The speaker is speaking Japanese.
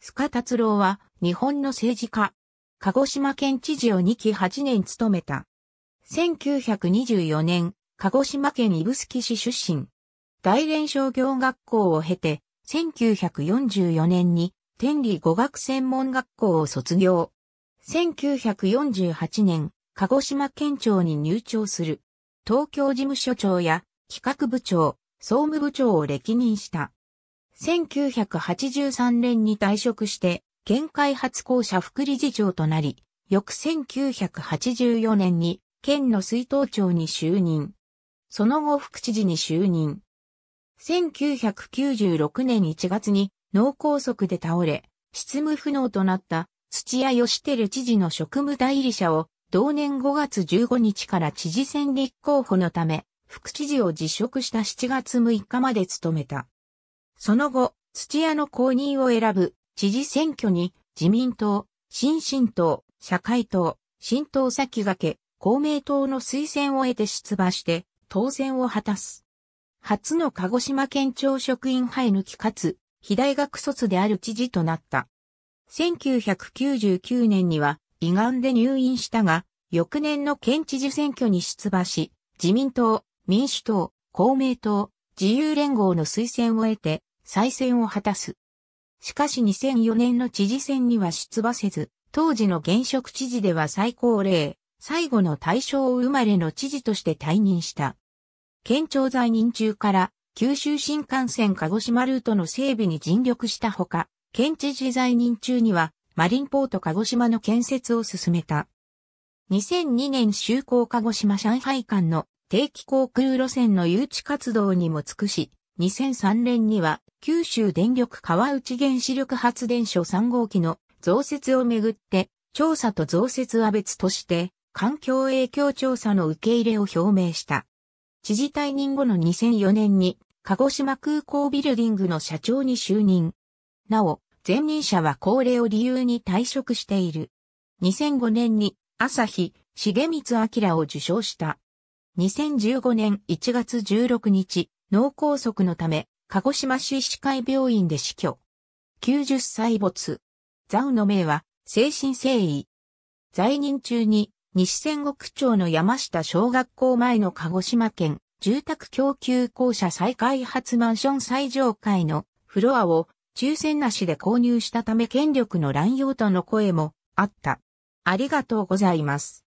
須賀達郎は日本の政治家。鹿児島県知事を2期8年務めた。1924年、鹿児島県指宿市出身。大連商業学校を経て、1944年に天理語学専門学校を卒業。1948年、鹿児島県庁に入庁する。東京事務所長や企画部長、総務部長を歴任した。1983年に退職して、県開発公社副理事長となり、翌1984年に県の水道庁に就任。その後副知事に就任。1996年1月に脳梗塞で倒れ、執務不能となった土屋義輝知事の職務代理者を同年5月15日から知事選立候補のため、副知事を辞職した7月6日まで務めた。その後、土屋の公認を選ぶ知事選挙に自民党、新進党、社会党、新党先駆け、公明党の推薦を得て出馬して当選を果たす。初の鹿児島県庁職員派へ抜きかつ、非大学卒である知事となった。1999年には胃がんで入院したが、翌年の県知事選挙に出馬し、自民党、民主党、公明党、自由連合の推薦を得て再選を果たす。しかし2004年の知事選には出馬せず、当時の現職知事では最高齢、最後の大正生まれの知事として退任した。県庁在任中から九州新幹線鹿児島ルートの整備に尽力したほか、県知事在任中にはマリンポート鹿児島の建設を進めた。2002年就航鹿児島上海間の定期航空路線の誘致活動にも尽くし、2003年には九州電力川内原子力発電所3号機の増設をめぐって、調査と増設は別として、環境影響調査の受け入れを表明した。知事退任後の2004年に、鹿児島空港ビルディングの社長に就任。なお、前任者は高齢を理由に退職している。2005年に、朝日、重光明を受賞した。2015年1月16日、脳梗塞のため、鹿児島市医師会病院で死去。90歳没。ザウの名は、精神誠意。在任中に、西千石町の山下小学校前の鹿児島県、住宅供給公社再開発マンション最上階のフロアを抽選なしで購入したため権力の乱用との声もあった。ありがとうございます。